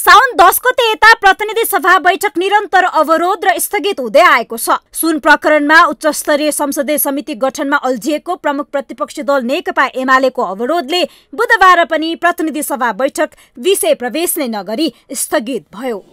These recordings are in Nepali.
साउन दसको गते यता प्रतिनिधि सभा बैठक निरन्तर अवरोध र स्थगित हुँदै आएको छ सुन प्रकरणमा उच्च स्तरीय संसदीय समिति गठनमा अल्झिएको प्रमुख प्रतिपक्षी दल नेकपा एमालेको अवरोधले बुधबार पनि प्रतिनिधि सभा बैठक विषय प्रवेश नै नगरी स्थगित भयो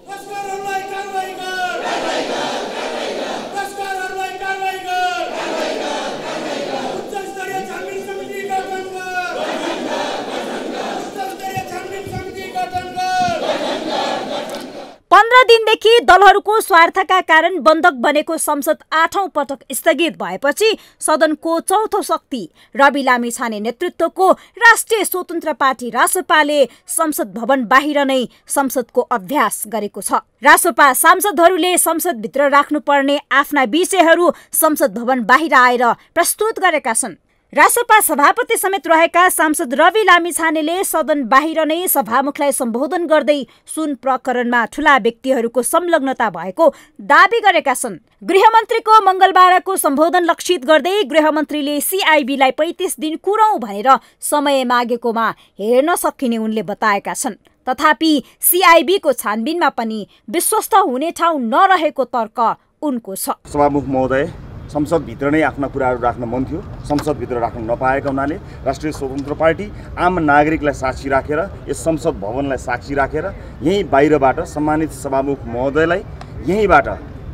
पन्ध्र दिनदेखि दलहरूको स्वार्थका कारण बन्धक बनेको संसद आठौँ पटक स्थगित भएपछि सदनको चौथो शक्ति रवि लामी छाने नेतृत्वको राष्ट्रिय स्वतन्त्र पार्टी रासोपाले संसद भवन बाहिर नै संसदको अभ्यास गरेको छ रासपा सांसदहरूले संसदभित्र राख्नुपर्ने आफ्ना विषयहरू संसद भवन बाहिर आएर प्रस्तुत गरेका छन् रासपा सभापति समेत रहेका सांसद रवि लामिछानेले सदन बाहिर नै सभामुखलाई सम्बोधन गर्दै सुन प्रकरणमा ठुला व्यक्तिहरूको संलग्नता भएको दावी गरेका छन् गृहमन्त्रीको मङ्गलबारको सम्बोधन लक्षित गर्दै गृहमन्त्रीले सिआइबीलाई पैँतिस दिन कुरौँ भनेर समय मागेकोमा हेर्न सकिने उनले बताएका छन् तथापि सिआइबीको छानबिनमा पनि विश्वस्त हुने ठाउँ नरहेको तर्क उनको छ सभामुख महोदय संसदभित्र नै आफ्ना कुराहरू राख्न मन थियो संसदभित्र राख्न नपाएका हुनाले राष्ट्रिय स्वतन्त्र पार्टी आम नागरिकलाई साक्षी राखेर यस संसद भवनलाई साक्षी राखेर यहीँ बाहिरबाट सम्मानित सभामुख महोदयलाई यहीँबाट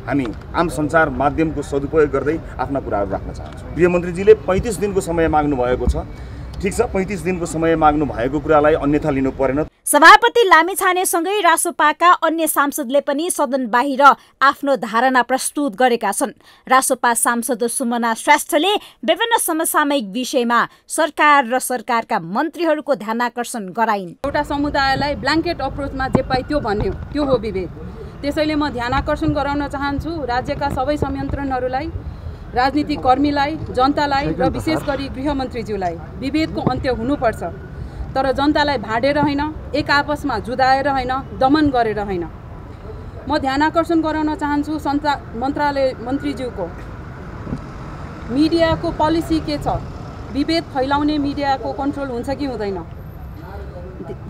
हामी आम सञ्चार माध्यमको सदुपयोग गर्दै आफ्ना कुराहरू राख्न चाहन्छौँ गृहमन्त्रीजीले पैँतिस दिनको समय माग्नु भएको छ ठिक छ पैँतिस दिनको समय माग्नु भएको कुरालाई अन्यथा लिनु परेन सभापति सँगै रासोपाका अन्य सांसदले पनि सदन बाहिर आफ्नो धारणा प्रस्तुत गरेका छन् रासोपा सांसद सुमना श्रेष्ठले विभिन्न समसामयिक विषयमा सरकार र सरकारका मन्त्रीहरूको आकर्षण गराइन् एउटा समुदायलाई ब्ल्याङ्केट अप्रोचमा जे पाइ त्यो भन्यो त्यो हो विभेद त्यसैले म ध्यान आकर्षण गराउन चाहन्छु राज्यका सबै संयन्त्रणहरूलाई राजनीतिक कर्मीलाई जनतालाई र विशेष गरी गृहमन्त्रीज्यूलाई विभेदको अन्त्य हुनुपर्छ तर जनतालाई भाँडेर होइन एक आपसमा जुदाएर होइन दमन गरेर होइन म ध्यान आकर्षण गराउन चाहन्छु सन्ता मन्त्रालय मन्त्रीज्यूको मिडियाको पोलिसी के छ विभेद फैलाउने मिडियाको कन्ट्रोल हुन्छ कि हुँदैन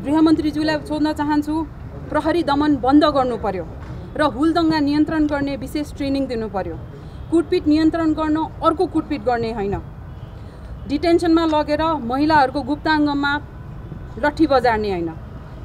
गृहमन्त्रीज्यूलाई सोध्न चाहन्छु प्रहरी दमन बन्द गर्नु पर्यो र हुलदङ्गा नियन्त्रण गर्ने विशेष ट्रेनिङ दिनु पर्यो कुटपिट नियन्त्रण गर्न अर्को कुटपिट गर्ने होइन डिटेन्सनमा लगेर महिलाहरूको गुप्ताङ्गमा लट्ठी बजार्ने होइन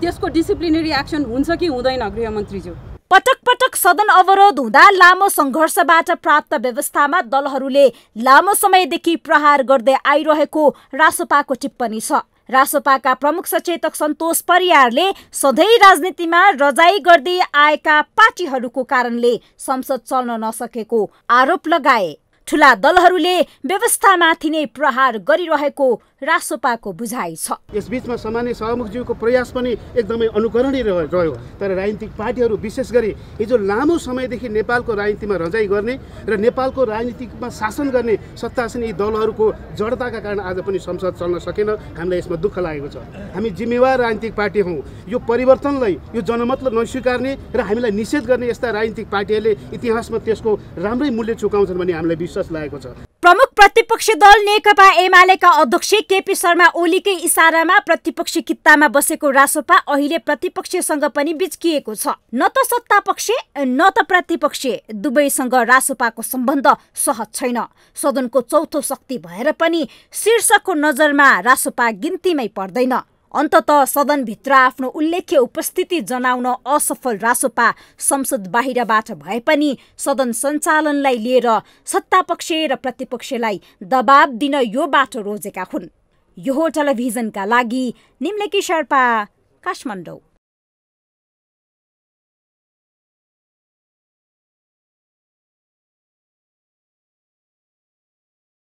त्यसको डिसिप्लिनेरी एक्सन हुन्छ कि हुँदैन गृहमन्त्रीज्यू पटक पटक सदन अवरोध हुँदा लामो सङ्घर्षबाट प्राप्त व्यवस्थामा दलहरूले लामो समयदेखि प्रहार गर्दै आइरहेको रासोपाको टिप्पणी छ रासोपाका प्रमुख सचेतक सन्तोष परियारले सधैँ राजनीतिमा रजाई गर्दै आएका पार्टीहरूको कारणले संसद चल्न नसकेको आरोप लगाए ठुला दलहरूले व्यवस्थामाथि नै प्रहार गरिरहेको रासोपाको बुझाइ छ यस बिचमा सामान्य सहमुखज्यूको प्रयास पनि एकदमै अनुकरणीय रह्यो तर राजनीतिक पार्टीहरू विशेष गरी हिजो लामो समयदेखि नेपालको राजनीतिमा रजाइ गर्ने र नेपालको राजनीतिमा शासन गर्ने सत्तासीन यी दलहरूको जडताका कारण आज पनि संसद चल्न सकेन हामीलाई यसमा दुःख लागेको छ हामी जिम्मेवार राजनीतिक पार्टी हौँ यो परिवर्तनलाई यो जनमतलाई नस्वीकार्ने र हामीलाई निषेध गर्ने यस्ता राजनीतिक पार्टीहरूले इतिहासमा त्यसको राम्रै मूल्य चुकाउँछन् भन्ने हामीलाई विश्वास विश्वास लागेको छ प्रमुख प्रतिपक्षी दल नेकपा एमालेका अध्यक्ष केपी शर्मा ओलीकै के इसारामा प्रतिपक्षी कितामा बसेको रासोपा अहिले प्रतिपक्षसँग पनि बिचकिएको छ न त सत्ता पक्ष न त प्रतिपक्ष दुवैसँग रासोपाको सम्बन्ध सहज छैन सदनको चौथो शक्ति भएर पनि शीर्षकको नजरमा रासोपा गिन्तीमै पर्दैन अन्तत सदनभित्र आफ्नो उल्लेख्य उपस्थिति जनाउन असफल रासोपा संसद बाहिरबाट भए पनि सदन सञ्चालनलाई लिएर सत्तापक्ष र प्रतिपक्षलाई दबाब दिन यो बाटो रोजेका हुन् यो टेलिभिजनका लागि निम्लेकी शेर्पा काठमाडौँ